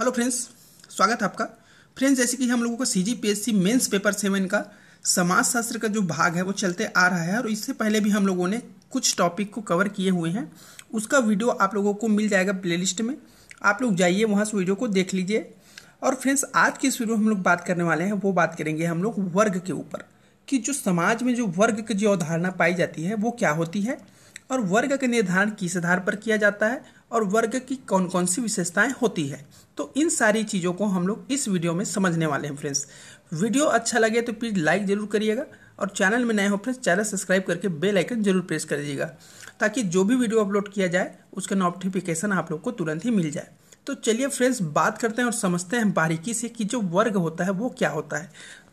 hello friends स्वागत है आपका फ्रेंड्स जैसे कि हम लोगों को C G P S C mains paper seven का समाजशास्त्र का जो भाग है वो चलते आ रहा है और इससे पहले भी हम लोगों ने कुछ टॉपिक को कवर किए हुए हैं उसका वीडियो आप लोगों को मिल जाएगा प्लेलिस्ट में आप लोग जाइए वहाँ से वीडियो को देख लीजिए और फ्रेंड्स आज की इस वीडियो हम लोग बात करने वाले हैं वो बात करेंगे हम लोग वर्ग के ऊपर कि जो समाज में जो वर्ग की जो अवधारणा पाई जाती है वो क्या होती है और वर्ग का निर्धारण किस आधार पर किया जाता है और वर्ग की कौन कौन सी विशेषताएं होती है तो इन सारी चीज़ों को हम लोग इस वीडियो में समझने वाले हैं फ्रेंड्स वीडियो अच्छा लगे तो प्लीज़ लाइक ज़रूर करिएगा और चैनल में नए हो फ्रेंड्स चैनल सब्सक्राइब करके बेल आइकन जरूर प्रेस कर दीजिएगा ताकि जो भी वीडियो अपलोड किया जाए उसका नोटिफिकेशन आप लोग को तुरंत ही मिल जाए तो चलिए फ्रेंड्स बात करते हैं और समझते हैं बारीकी से कि जो वर्ग होता है वो क्या होता है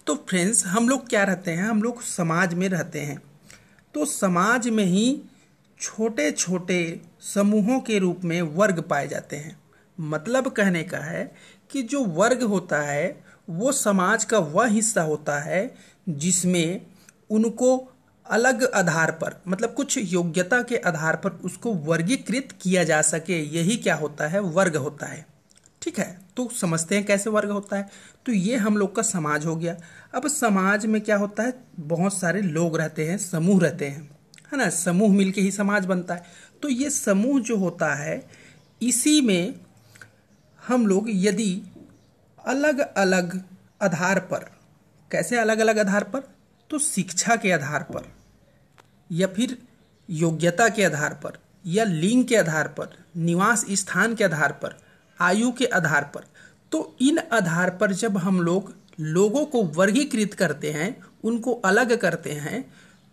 तो फ्रेंड्स हम लोग क्या रहते हैं हम लोग समाज में रहते हैं तो समाज में ही छोटे छोटे समूहों के रूप में वर्ग पाए जाते हैं मतलब कहने का है कि जो वर्ग होता है वो समाज का वह हिस्सा होता है जिसमें उनको अलग आधार पर मतलब कुछ योग्यता के आधार पर उसको वर्गीकृत किया जा सके यही क्या होता है वर्ग होता है ठीक है तो समझते हैं कैसे वर्ग होता है तो ये हम लोग का समाज हो गया अब समाज में क्या होता है बहुत सारे लोग रहते हैं समूह रहते हैं है ना समूह मिलके ही समाज बनता है तो ये समूह जो होता है इसी में हम लोग यदि अलग अलग आधार पर कैसे अलग अलग आधार पर तो शिक्षा के आधार पर या फिर योग्यता के आधार पर या लिंग के आधार पर निवास स्थान के आधार पर आयु के आधार पर तो इन आधार पर जब हम लोग लोगों को वर्गीकृत करते हैं उनको अलग करते हैं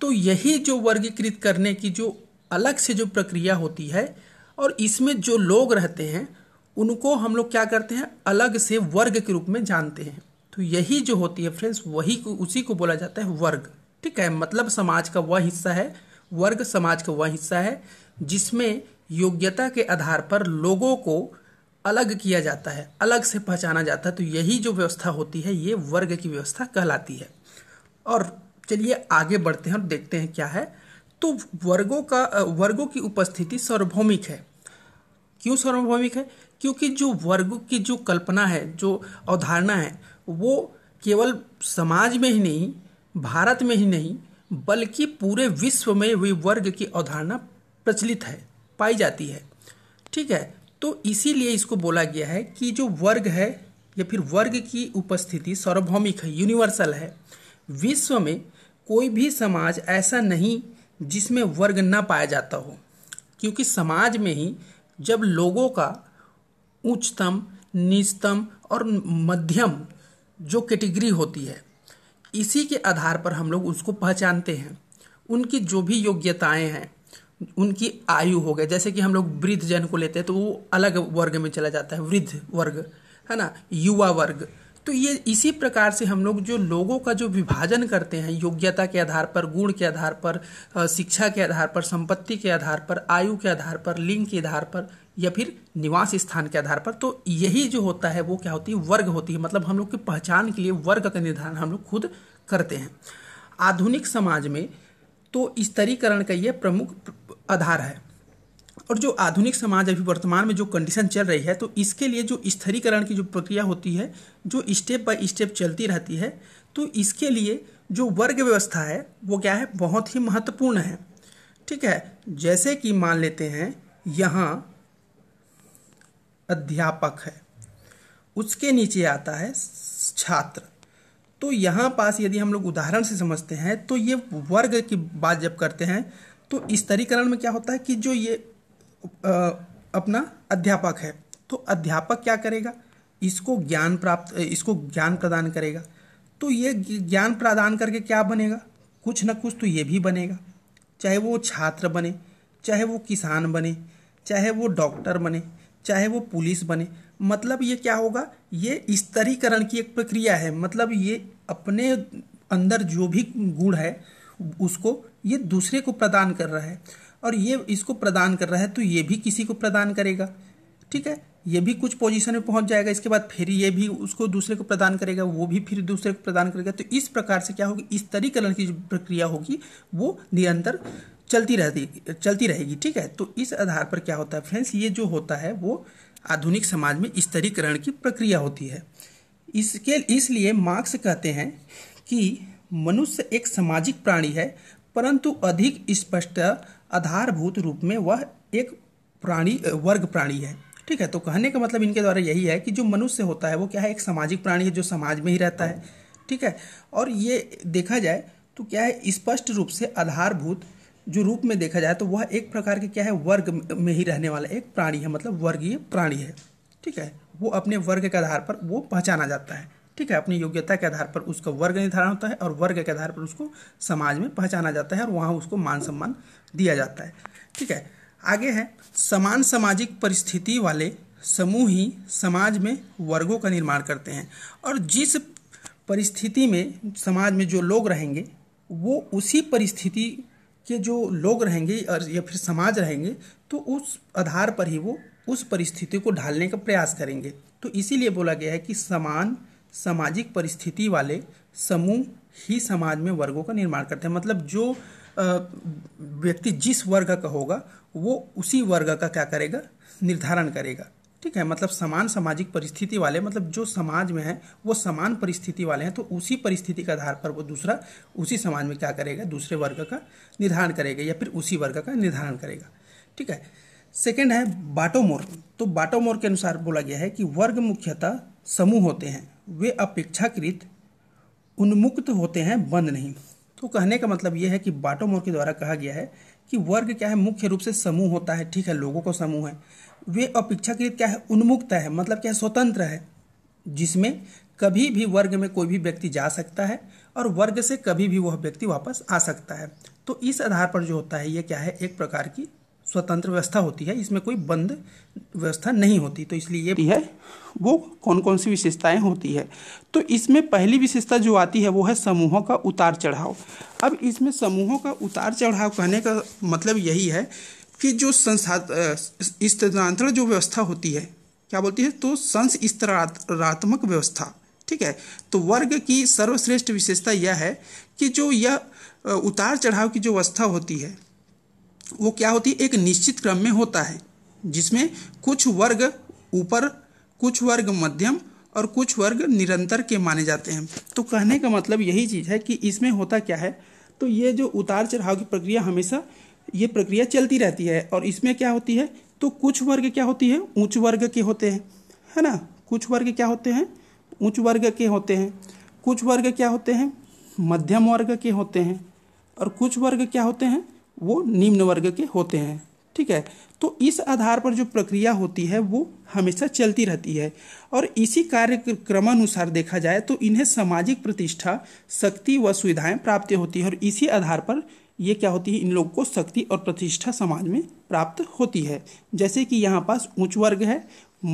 तो यही जो वर्गीकृत करने की जो अलग से जो प्रक्रिया होती है और इसमें जो लोग रहते हैं उनको हम लोग क्या करते हैं अलग से वर्ग के रूप में जानते हैं तो यही जो होती है फ्रेंड्स वही को उसी को बोला जाता है वर्ग ठीक है मतलब समाज का वह हिस्सा है वर्ग समाज का वह हिस्सा है जिसमें योग्यता के आधार पर लोगों को अलग किया जाता है अलग से पहचाना जाता है तो यही जो व्यवस्था होती है ये वर्ग की व्यवस्था कहलाती है और चलिए आगे बढ़ते हैं और देखते हैं क्या है तो वर्गों का वर्गों की उपस्थिति सार्वभौमिक है क्यों सार्वभौमिक है क्योंकि जो वर्ग की जो कल्पना है जो अवधारणा है वो केवल समाज में ही नहीं भारत में ही नहीं बल्कि पूरे विश्व में वे वर्ग की अवधारणा प्रचलित है पाई जाती है ठीक है तो इसीलिए इसको बोला गया है कि जो वर्ग है या फिर वर्ग की उपस्थिति सार्वभौमिक है यूनिवर्सल है विश्व में कोई भी समाज ऐसा नहीं जिसमें वर्ग ना पाया जाता हो क्योंकि समाज में ही जब लोगों का उच्चतम नीचतम और मध्यम जो कैटेगरी होती है इसी के आधार पर हम लोग उसको पहचानते हैं उनकी जो भी योग्यताएं हैं उनकी आयु हो गया जैसे कि हम लोग वृद्ध जन को लेते हैं तो वो अलग वर्ग में चला जाता है वृद्ध वर्ग है ना युवा वर्ग तो ये इसी प्रकार से हम लोग जो लोगों का जो विभाजन करते हैं योग्यता के आधार पर गुण के आधार पर शिक्षा के आधार पर संपत्ति के आधार पर आयु के आधार पर लिंग के आधार पर या फिर निवास स्थान के आधार पर तो यही जो होता है वो क्या होती है वर्ग होती है मतलब हम लोग की पहचान के लिए वर्ग का निर्धारण हम लोग खुद करते हैं आधुनिक समाज में तो स्तरीकरण का ये प्रमुख आधार है और जो आधुनिक समाज अभी वर्तमान में जो कंडीशन चल रही है तो इसके लिए जो स्थिरीकरण की जो प्रक्रिया होती है जो स्टेप बाय स्टेप चलती रहती है तो इसके लिए जो वर्ग व्यवस्था है वो क्या है बहुत ही महत्वपूर्ण है ठीक है जैसे कि मान लेते हैं यहाँ अध्यापक है उसके नीचे आता है छात्र तो यहाँ पास यदि हम लोग उदाहरण से समझते हैं तो ये वर्ग की बात जब करते हैं तो स्तरीकरण में क्या होता है कि जो ये अपना अध्यापक है तो अध्यापक क्या करेगा इसको ज्ञान प्राप्त इसको ज्ञान प्रदान करेगा तो ये ज्ञान प्रदान करके क्या बनेगा कुछ ना कुछ तो ये भी बनेगा चाहे वो छात्र बने चाहे वो किसान बने चाहे वो डॉक्टर बने चाहे वो पुलिस बने मतलब ये क्या होगा ये स्तरीकरण की एक प्रक्रिया है मतलब ये अपने अंदर जो भी गुण है उसको ये दूसरे को प्रदान कर रहा है और ये इसको प्रदान कर रहा है तो ये भी किसी को प्रदान करेगा ठीक है ये भी कुछ पोजीशन में पहुंच जाएगा इसके बाद फिर ये भी उसको दूसरे को प्रदान करेगा वो भी फिर दूसरे को प्रदान करेगा तो इस प्रकार से क्या होगी स्तरीकरण की जो प्रक्रिया होगी वो निरंतर चलती रहती चलती रहेगी ठीक है तो इस आधार पर क्या होता है फ्रेंड्स ये जो होता है वो आधुनिक समाज में स्तरीकरण की प्रक्रिया होती है इसके इसलिए मार्क्स कहते हैं कि मनुष्य एक सामाजिक प्राणी है परंतु अधिक स्पष्ट आधारभूत रूप में वह एक प्राणी वर्ग प्राणी है ठीक है तो कहने का मतलब इनके द्वारा यही है कि जो मनुष्य होता है वो क्या है एक सामाजिक प्राणी है जो समाज में ही रहता है ठीक है और ये देखा जाए तो क्या है स्पष्ट रूप से आधारभूत जो रूप में देखा जाए तो वह एक प्रकार के क्या है वर्ग में ही रहने वाला एक प्राणी है मतलब वर्गीय प्राणी है ठीक है वो अपने वर्ग के आधार पर वो पहचाना जाता है ठीक है अपनी योग्यता के आधार पर उसका वर्ग निर्धारण होता है और वर्ग के आधार पर उसको समाज में पहचाना जाता है और वहाँ उसको मान सम्मान दिया जाता है ठीक है आगे है समान सामाजिक परिस्थिति वाले समूह ही समाज में वर्गों का निर्माण करते हैं और जिस परिस्थिति में समाज में जो लोग रहेंगे वो उसी परिस्थिति के जो लोग रहेंगे और या फिर समाज रहेंगे तो उस आधार पर ही वो उस परिस्थिति को ढालने का प्रयास करेंगे तो इसीलिए बोला गया है कि समान सामाजिक परिस्थिति वाले समूह ही समाज में वर्गों का निर्माण करते हैं मतलब जो व्यक्ति जिस वर्ग का होगा वो उसी वर्ग का क्या करेगा निर्धारण करेगा ठीक है मतलब समान सामाजिक परिस्थिति वाले मतलब जो समाज में है वो समान परिस्थिति वाले हैं तो उसी परिस्थिति के आधार पर वो दूसरा उसी समाज में क्या करेगा दूसरे वर्ग का निर्धारण करेगा या फिर उसी वर्ग का निर्धारण करेगा ठीक है सेकेंड है बाटोमोर तो बाटोमोर के अनुसार बोला गया है कि वर्ग मुख्यतः समूह होते हैं वे अपेक्षाकृत उन्मुक्त होते हैं बंद नहीं तो कहने का मतलब यह है कि बाटोमोर के द्वारा कहा गया है कि वर्ग क्या है मुख्य रूप से समूह होता है ठीक है लोगों का समूह है वे अपेक्षाकृत क्या है उन्मुक्त है मतलब क्या है स्वतंत्र है जिसमें कभी भी वर्ग में कोई भी व्यक्ति जा सकता है और वर्ग से कभी भी वह व्यक्ति वापस आ सकता है तो इस आधार पर जो होता है यह क्या है एक प्रकार की स्वतंत्र व्यवस्था होती है इसमें कोई बंद व्यवस्था नहीं होती तो इसलिए ये है वो कौन कौन सी विशेषताएं होती है तो इसमें पहली विशेषता जो आती है वो है समूहों का उतार चढ़ाव अब इसमें समूहों का उतार चढ़ाव कहने का मतलब यही है कि जो संस्था स्थानांतरण जो व्यवस्था होती है क्या बोलती है तो संस्त्रात्मक व्यवस्था ठीक है तो वर्ग की सर्वश्रेष्ठ विशेषता यह है कि जो यह उतार चढ़ाव की जो व्यवस्था होती है वो क्या होती है एक निश्चित क्रम में होता है जिसमें कुछ वर्ग ऊपर कुछ वर्ग मध्यम और कुछ वर्ग निरंतर के माने जाते हैं तो कहने का मतलब यही चीज़ है कि इसमें होता क्या है तो ये जो उतार चढ़ाव की प्रक्रिया हमेशा ये प्रक्रिया चलती रहती है और इसमें क्या होती है तो कुछ वर्ग क्या होती है उच्च वर्ग के होते हैं है ना कुछ वर्ग क्या होते हैं उच्च वर्ग के होते हैं कुछ वर्ग क्या होते हैं मध्यम वर्ग के होते हैं और कुछ वर्ग क्या होते हैं वो निम्न वर्ग के होते हैं ठीक है तो इस आधार पर जो प्रक्रिया होती है वो हमेशा चलती रहती है और इसी कार्यक्रमानुसार देखा जाए तो इन्हें सामाजिक प्रतिष्ठा शक्ति व सुविधाएं प्राप्त होती है और इसी आधार पर ये क्या होती है इन लोगों को शक्ति और प्रतिष्ठा समाज में प्राप्त होती है जैसे कि यहाँ पास उच्च वर्ग है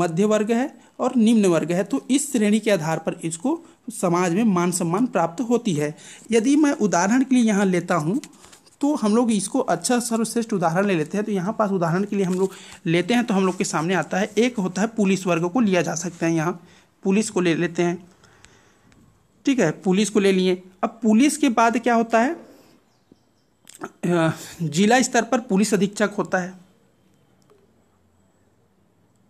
मध्य वर्ग है और निम्न वर्ग है तो इस श्रेणी के आधार पर इसको समाज में मान सम्मान प्राप्त होती है यदि मैं उदाहरण के लिए यहाँ लेता हूँ तो हम लोग इसको अच्छा सर्वश्रेष्ठ उदाहरण ले लेते हैं तो यहाँ पास उदाहरण के लिए हम लोग लेते हैं तो हम लोग के सामने आता है एक होता है पुलिस वर्ग को लिया जा सकता है यहाँ पुलिस को ले लेते हैं ठीक है पुलिस को ले लिए अब पुलिस के बाद क्या होता है जिला स्तर पर पुलिस अधीक्षक होता है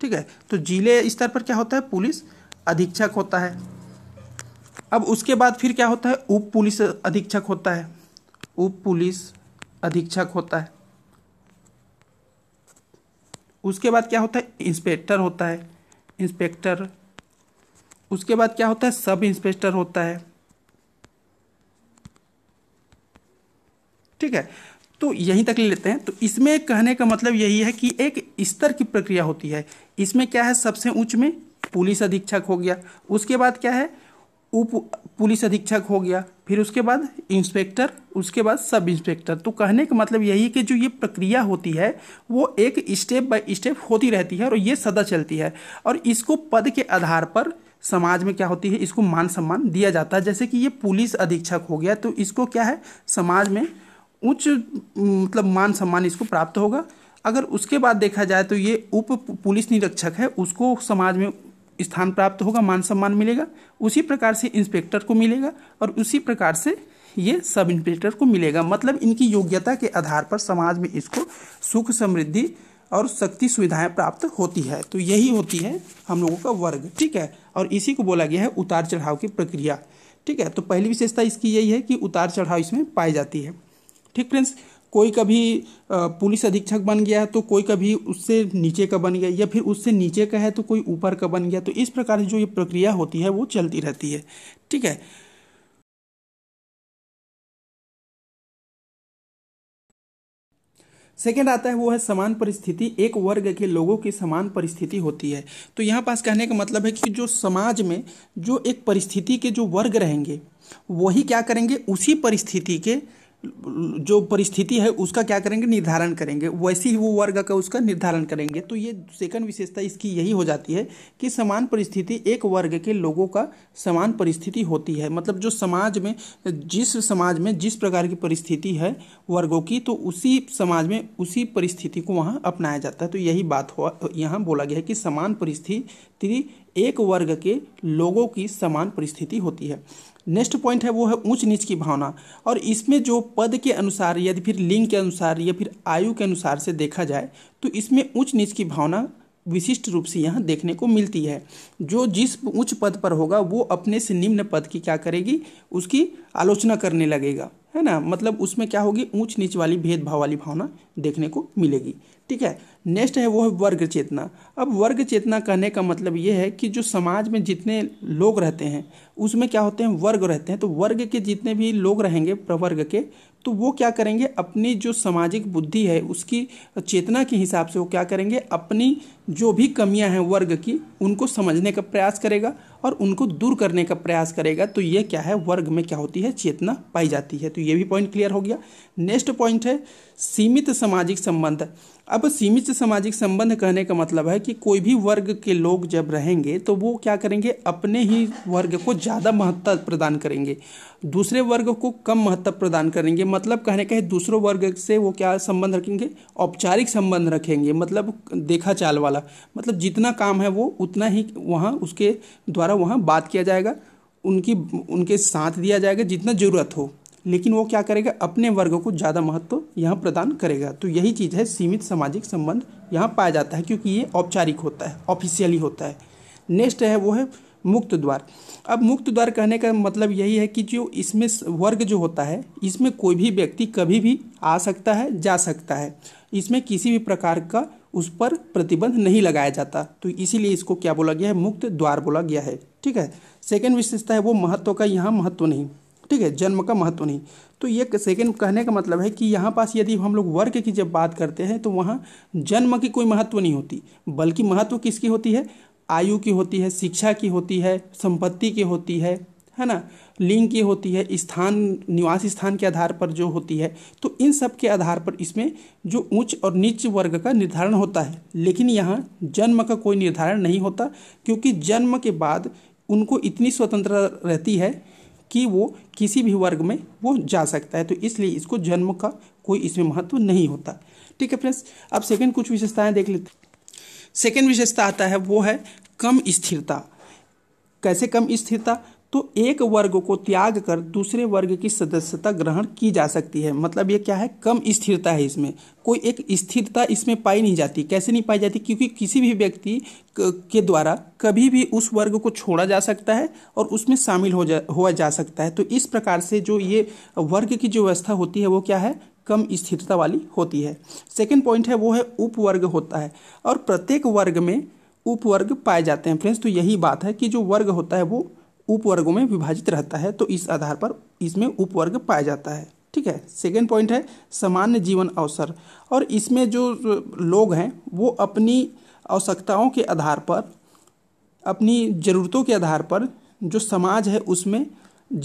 ठीक है तो जिले स्तर पर क्या होता है पुलिस अधीक्षक होता है अब उसके बाद फिर क्या होता है उप पुलिस अधीक्षक होता है उप पुलिस अधीक्षक होता है उसके बाद क्या होता है इंस्पेक्टर होता है इंस्पेक्टर उसके बाद क्या होता है सब इंस्पेक्टर होता है ठीक है तो यहीं तक ले लेते हैं तो इसमें कहने का मतलब यही है कि एक स्तर की प्रक्रिया होती है इसमें क्या है सबसे ऊंच में पुलिस अधीक्षक हो गया उसके बाद क्या है उप पुलिस अधीक्षक हो गया फिर उसके बाद इंस्पेक्टर उसके बाद सब इंस्पेक्टर तो कहने का मतलब यही है कि जो ये प्रक्रिया होती है वो एक स्टेप बाय स्टेप होती रहती है और ये सदा चलती है और इसको पद के आधार पर समाज में क्या होती है इसको मान सम्मान दिया जाता है जैसे कि ये पुलिस अधीक्षक हो गया तो इसको क्या है समाज में उच्च मतलब मान सम्मान इसको प्राप्त होगा अगर उसके बाद देखा जाए तो ये उप पुलिस निरीक्षक है उसको समाज में स्थान प्राप्त होगा मान सम्मान मिलेगा उसी प्रकार से इंस्पेक्टर को मिलेगा और उसी प्रकार से ये सब इंस्पेक्टर को मिलेगा मतलब इनकी योग्यता के आधार पर समाज में इसको सुख समृद्धि और शक्ति सुविधाएं प्राप्त होती है तो यही होती है हम लोगों का वर्ग ठीक है और इसी को बोला गया है उतार चढ़ाव की प्रक्रिया ठीक है तो पहली विशेषता इसकी यही है कि उतार चढ़ाव इसमें पाई जाती है ठीक फ्रेंड्स कोई कभी पुलिस अधीक्षक बन गया है तो कोई कभी उससे नीचे का बन गया या फिर उससे नीचे का है तो कोई ऊपर का बन गया तो इस प्रकार से जो ये प्रक्रिया होती है वो चलती रहती है ठीक है सेकेंड आता है वो है समान परिस्थिति एक वर्ग के लोगों की समान परिस्थिति होती है तो यहाँ पास कहने का मतलब है कि जो समाज में जो एक परिस्थिति के जो वर्ग रहेंगे वही क्या करेंगे उसी परिस्थिति के जो परिस्थिति है उसका क्या करेंगे निर्धारण करेंगे वैसे ही वो वर्ग का उसका निर्धारण करेंगे तो ये सेकंड विशेषता इसकी यही हो जाती है कि समान परिस्थिति एक वर्ग के लोगों का समान परिस्थिति होती है मतलब जो समाज में जिस समाज में जिस प्रकार की परिस्थिति है वर्गों की तो उसी समाज में उसी परिस्थिति को वहाँ अपनाया जाता है तो यही बात हुआ यहाँ बोला गया है कि समान परिस्थिति एक वर्ग के लोगों की समान परिस्थिति होती है नेक्स्ट पॉइंट है वो है ऊंच नीच की भावना और इसमें जो पद के अनुसार या फिर लिंग के अनुसार या फिर आयु के अनुसार से देखा जाए तो इसमें ऊंच नीच की भावना विशिष्ट रूप से यहाँ देखने को मिलती है जो जिस उच्च पद पर होगा वो अपने से निम्न पद की क्या करेगी उसकी आलोचना करने लगेगा है ना मतलब उसमें क्या होगी ऊंच नीच वाली भेदभाव वाली भावना देखने को मिलेगी ठीक है नेक्स्ट है वो है वर्ग चेतना अब वर्ग चेतना कहने का मतलब ये है कि जो समाज में जितने लोग रहते हैं उसमें क्या होते हैं वर्ग रहते हैं तो वर्ग के जितने भी लोग रहेंगे प्रवर्ग के तो वो क्या करेंगे अपनी जो सामाजिक बुद्धि है उसकी चेतना के हिसाब से वो क्या करेंगे अपनी जो भी कमियां हैं वर्ग की उनको समझने का प्रयास करेगा और उनको दूर करने का प्रयास करेगा तो ये क्या है वर्ग में क्या होती है चेतना पाई जाती है तो ये भी पॉइंट क्लियर हो गया नेक्स्ट पॉइंट है सीमित सामाजिक संबंध अब सीमित सामाजिक संबंध कहने का मतलब है कि कोई भी वर्ग के लोग जब रहेंगे तो वो क्या करेंगे अपने ही वर्ग को ज़्यादा महत्व प्रदान करेंगे दूसरे वर्ग को कम महत्व प्रदान करेंगे मतलब कहने का है दूसरों वर्ग से वो क्या संबंध रखेंगे औपचारिक संबंध रखेंगे मतलब देखा चाल वाला वाला मतलब जितना काम है वो उतना ही वहाँ उसके द्वारा वहाँ बात किया जाएगा उनकी उनके साथ दिया जाएगा जितना ज़रूरत हो लेकिन वो क्या करेगा अपने वर्ग को ज़्यादा महत्व यहाँ प्रदान करेगा तो यही चीज़ है सीमित सामाजिक संबंध यहाँ पाया जाता है क्योंकि ये औपचारिक होता है ऑफिशियली होता है नेक्स्ट है वो है मुक्त द्वार अब मुक्त द्वार कहने का मतलब यही है कि जो इसमें वर्ग जो होता है इसमें कोई भी व्यक्ति कभी भी आ सकता है जा सकता है इसमें किसी भी प्रकार का उस पर प्रतिबंध नहीं लगाया जाता तो इसीलिए इसको क्या बोला गया है मुक्त द्वार बोला गया है ठीक है सेकेंड विशेषता है वो महत्व का यहाँ महत्व नहीं ठीक है जन्म का महत्व नहीं तो ये सेकेंड कहने का मतलब है कि यहाँ पास यदि हम लोग वर्ग की जब बात करते हैं तो वहाँ जन्म की कोई महत्व नहीं होती बल्कि महत्व किसकी होती है आयु की होती है शिक्षा की होती है संपत्ति की होती है है ना लिंग की होती है स्थान निवास स्थान के आधार पर जो होती है तो इन सब के आधार पर इसमें जो उच्च और नीच वर्ग का निर्धारण होता है लेकिन यहाँ जन्म का कोई निर्धारण नहीं होता क्योंकि जन्म के बाद उनको इतनी स्वतंत्रता रहती है कि वो किसी भी वर्ग में वो जा सकता है तो इसलिए इसको जन्म का कोई इसमें महत्व नहीं होता ठीक है फ्रेंड्स अब सेकेंड कुछ विशेषताएं देख लेते सेकेंड विशेषता आता है वो है कम स्थिरता कैसे कम स्थिरता तो एक वर्ग को त्याग कर दूसरे वर्ग की सदस्यता ग्रहण की जा सकती है मतलब ये क्या है कम स्थिरता है इसमें कोई एक स्थिरता इसमें पाई नहीं जाती कैसे नहीं पाई जाती क्योंकि किसी भी व्यक्ति के द्वारा कभी भी उस वर्ग को छोड़ा जा सकता है और उसमें शामिल हो जा हुआ जा सकता है तो इस प्रकार से जो ये वर्ग की जो व्यवस्था होती है वो क्या है कम स्थिरता वाली होती है सेकेंड पॉइंट है वो है उपवर्ग होता है और प्रत्येक वर्ग में उपवर्ग पाए जाते हैं फ्रेंड्स तो यही बात है कि जो वर्ग होता है वो उपवर्गों में विभाजित रहता है तो इस आधार पर इसमें उपवर्ग पाया जाता है ठीक है सेकेंड पॉइंट है सामान्य जीवन अवसर और इसमें जो लोग हैं वो अपनी आवश्यकताओं के आधार पर अपनी ज़रूरतों के आधार पर जो समाज है उसमें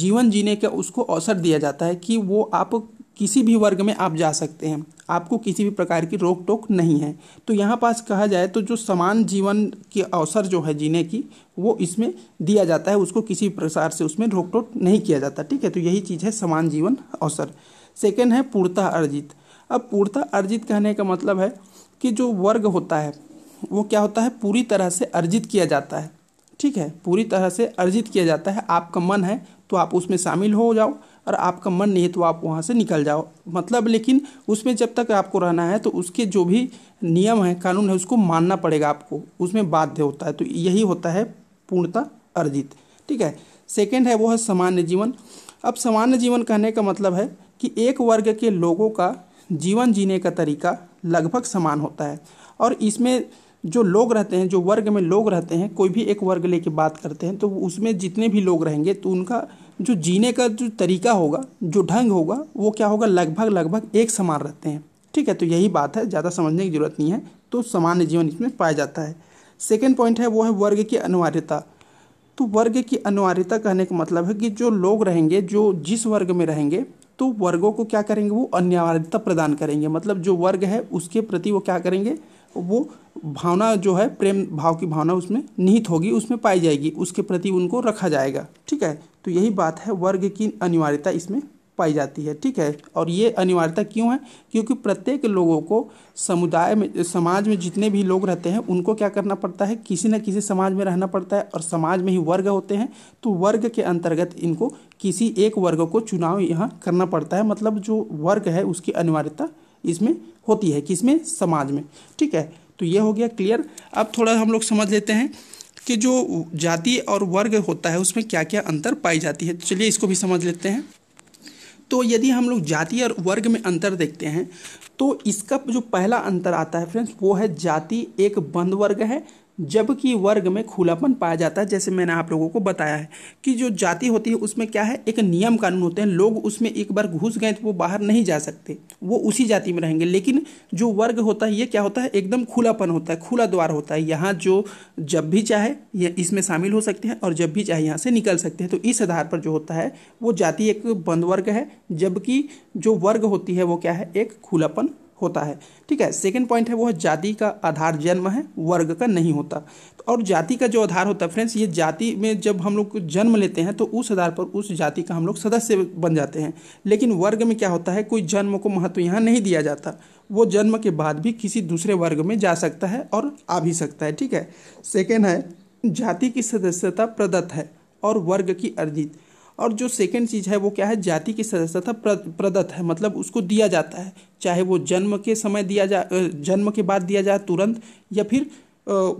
जीवन जीने का उसको अवसर दिया जाता है कि वो आप किसी भी वर्ग में आप जा सकते हैं आपको किसी भी प्रकार की रोक टोक नहीं है तो यहाँ पास कहा जाए तो जो समान जीवन के अवसर जो है जीने की वो इसमें दिया जाता है उसको किसी प्रकार से उसमें रोक टोक नहीं किया जाता ठीक है तो यही चीज़ है समान जीवन अवसर सेकेंड है पूर्ता अर्जित अब पूर्णता अर्जित कहने का मतलब है कि जो वर्ग होता है वो क्या होता है पूरी तरह से अर्जित किया जाता है ठीक है पूरी तरह से अर्जित किया जाता है आपका मन है तो आप उसमें शामिल हो जाओ और आपका मन नहीं है तो आप वहाँ से निकल जाओ मतलब लेकिन उसमें जब तक आपको रहना है तो उसके जो भी नियम है कानून है उसको मानना पड़ेगा आपको उसमें बाध्य होता है तो यही होता है पूर्णता अर्जित ठीक है सेकेंड है वो है सामान्य जीवन अब सामान्य जीवन कहने का मतलब है कि एक वर्ग के लोगों का जीवन जीने का तरीका लगभग समान होता है और इसमें जो लोग रहते हैं जो वर्ग में लोग रहते हैं कोई भी एक वर्ग लेके बात करते हैं तो उसमें जितने भी लोग रहेंगे तो उनका जो जीने का जो तरीका होगा जो ढंग होगा वो क्या होगा लगभग लगभग एक समान रहते हैं ठीक है तो यही बात है ज़्यादा समझने की ज़रूरत नहीं है तो सामान्य जीवन इसमें पाया जाता है सेकेंड पॉइंट है वो है वर्ग की अनिवार्यता तो वर्ग की अनिवार्यता कहने का मतलब है कि जो लोग रहेंगे जो जिस वर्ग में रहेंगे तो वर्गों को क्या करेंगे वो अनिवार्यता प्रदान करेंगे मतलब जो वर्ग है उसके प्रति वो क्या करेंगे वो भावना जो है प्रेम भाव की भावना उसमें निहित होगी उसमें पाई जाएगी उसके प्रति उनको रखा जाएगा ठीक है तो यही बात है वर्ग की अनिवार्यता इसमें पाई जाती है ठीक है और ये अनिवार्यता क्यों है क्योंकि प्रत्येक लोगों को समुदाय में समाज में जितने भी लोग रहते हैं उनको क्या करना पड़ता है किसी न किसी समाज में रहना पड़ता है और समाज में ही वर्ग होते हैं तो वर्ग के अंतर्गत इनको किसी एक वर्ग को चुनाव यहाँ करना पड़ता है मतलब जो वर्ग है उसकी अनिवार्यता इसमें होती है किसमें समाज में ठीक है तो ये हो गया क्लियर अब थोड़ा हम लोग समझ लेते हैं कि जो जाति और वर्ग होता है उसमें क्या क्या अंतर पाई जाती है तो चलिए इसको भी समझ लेते हैं तो यदि हम लोग जाति और वर्ग में अंतर देखते हैं तो इसका जो पहला अंतर आता है फ्रेंड्स वो है जाति एक बंद वर्ग है जबकि वर्ग में खुलापन पाया जाता है जैसे मैंने आप लोगों को बताया है कि जो जाति होती है उसमें क्या है एक नियम कानून होते हैं लोग उसमें एक बार घुस गए तो वो बाहर नहीं जा सकते वो उसी जाति में रहेंगे लेकिन जो वर्ग होता है ये क्या होता है एकदम खुलापन होता है खुला द्वार होता है यहाँ जो जब भी चाहे ये इसमें शामिल हो सकते हैं और जब भी चाहे यहाँ से निकल सकते हैं तो इस आधार पर जो होता है वो जाति एक बंद वर्ग है जबकि जो वर्ग होती है वो क्या है एक खुलापन होता है ठीक है सेकेंड पॉइंट है वो है जाति का आधार जन्म है वर्ग का नहीं होता तो और जाति का जो आधार होता है फ्रेंड्स ये जाति में जब हम लोग जन्म लेते हैं तो उस आधार पर उस जाति का हम लोग सदस्य बन जाते हैं लेकिन वर्ग में क्या होता है कोई जन्म को महत्व यहाँ नहीं दिया जाता वो जन्म के बाद भी किसी दूसरे वर्ग में जा सकता है और आ भी सकता है ठीक है सेकेंड है जाति की सदस्यता प्रदत्त है और वर्ग की अर्जित और जो सेकेंड चीज़ है वो क्या है जाति की सदस्यता प्रदत्त है मतलब उसको दिया जाता है चाहे वो जन्म के समय दिया जा जन्म के बाद दिया जाए तुरंत या फिर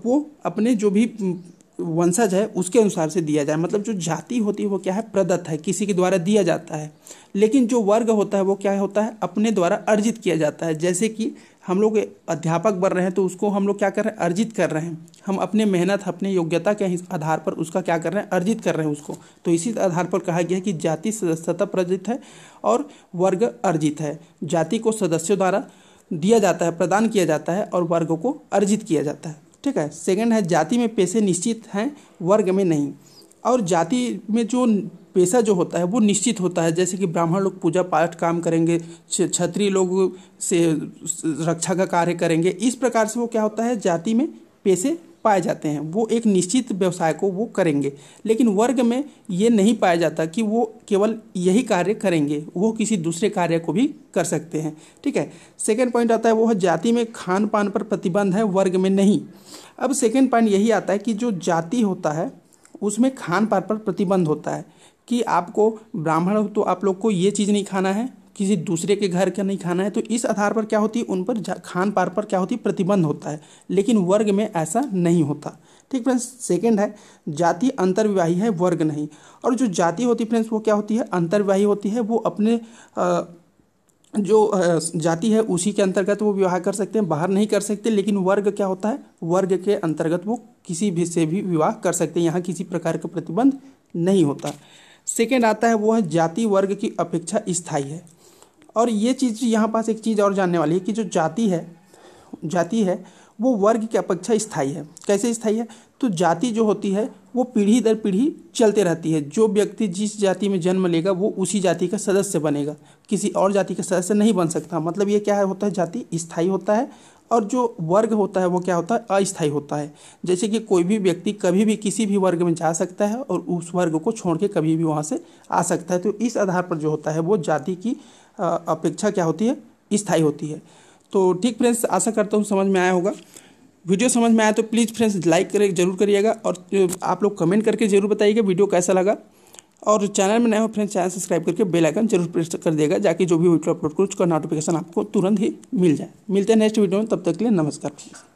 वो अपने जो भी वंशज है उसके अनुसार से दिया जाए मतलब जो जाति होती है वो क्या है प्रदत्त है किसी के द्वारा दिया जाता है लेकिन जो वर्ग होता है वो क्या होता है अपने द्वारा अर्जित किया जाता है जैसे कि हम लोग अध्यापक बन रहे हैं तो उसको हम लोग क्या कर रहे हैं अर्जित कर रहे हैं हम अपने मेहनत अपने योग्यता के आधार पर उसका क्या कर रहे हैं अर्जित कर रहे हैं उसको तो इसी आधार पर कहा गया है कि जाति सदस्यता प्रजित है और वर्ग अर्जित है जाति को सदस्यों द्वारा दिया जाता है प्रदान किया जाता है और वर्ग को अर्जित किया जाता है ठीक है सेकेंड है जाति में पैसे निश्चित हैं वर्ग में नहीं और जाति में जो पेशा जो होता है वो निश्चित होता है जैसे कि ब्राह्मण लोग पूजा पाठ काम करेंगे क्षत्रिय लोग से रक्षा का कार्य करेंगे इस प्रकार से वो क्या होता है जाति में पैसे पाए जाते हैं वो एक निश्चित व्यवसाय को वो करेंगे लेकिन वर्ग में ये नहीं पाया जाता कि वो केवल यही कार्य करेंगे वो किसी दूसरे कार्य को भी कर सकते हैं ठीक है सेकेंड पॉइंट आता है वो है जाति में खान पान पर प्रतिबंध है वर्ग में नहीं अब सेकेंड पॉइंट यही आता है कि जो जाति होता है उसमें खान पान पर प्रतिबंध होता है कि आपको ब्राह्मण हो तो आप लोग को ये चीज़ नहीं खाना है किसी दूसरे के घर का नहीं खाना है तो इस आधार पर क्या होती है उन पर खान पान पर क्या होती है प्रतिबंध होता है लेकिन वर्ग में ऐसा नहीं होता ठीक फ्रेंड्स सेकंड है जाति अंतर्विवाही है वर्ग नहीं और जो जाति होती फ्रेंड्स वो क्या होती है अंतर्विवाही होती है वो अपने आ, जो जाति है उसी के अंतर्गत वो विवाह कर सकते हैं बाहर नहीं कर सकते लेकिन वर्ग क्या होता है वर्ग के अंतर्गत वो किसी भी से भी विवाह कर सकते हैं यहाँ किसी प्रकार का प्रतिबंध नहीं होता सेकेंड आता है वो है जाति वर्ग की अपेक्षा स्थाई है और ये चीज़ यहाँ पास एक चीज़ और जानने वाली है कि जो जाति है जाति है वो वर्ग की अपेक्षा स्थाई है कैसे स्थाई है तो जाति जो होती है वो पीढ़ी दर पीढ़ी चलते रहती है जो व्यक्ति जिस जाति में जन्म लेगा वो उसी जाति का सदस्य बनेगा किसी और जाति का सदस्य नहीं बन सकता मतलब ये क्या है होता है जाति स्थाई होता है और जो वर्ग होता है वो क्या होता है अस्थायी होता है जैसे कि कोई भी व्यक्ति कभी भी किसी भी वर्ग में जा सकता है और उस वर्ग को छोड़ के कभी भी वहाँ से आ सकता है तो इस आधार पर जो होता है वो जाति की अपेक्षा क्या होती है स्थायी होती है तो ठीक फ्रेंड्स आशा करता हूँ समझ में आया होगा वीडियो समझ में आया तो प्लीज़ फ्रेंड्स लाइक करें जरूर करिएगा और आप लोग कमेंट करके जरूर बताइएगा वीडियो कैसा लगा और चैनल में नए हो फ्रेंड चैनल सब्सक्राइब करके बेल आइकन जरूर प्रेस कर देगा जाकि जो भी वीडियो अपलोड करूँ उसका नोटिफिकेशन आपको तुरंत ही मिल जाए मिलते हैं नेक्स्ट वीडियो में तब तक के लिए नमस्कार फ्रेंड्स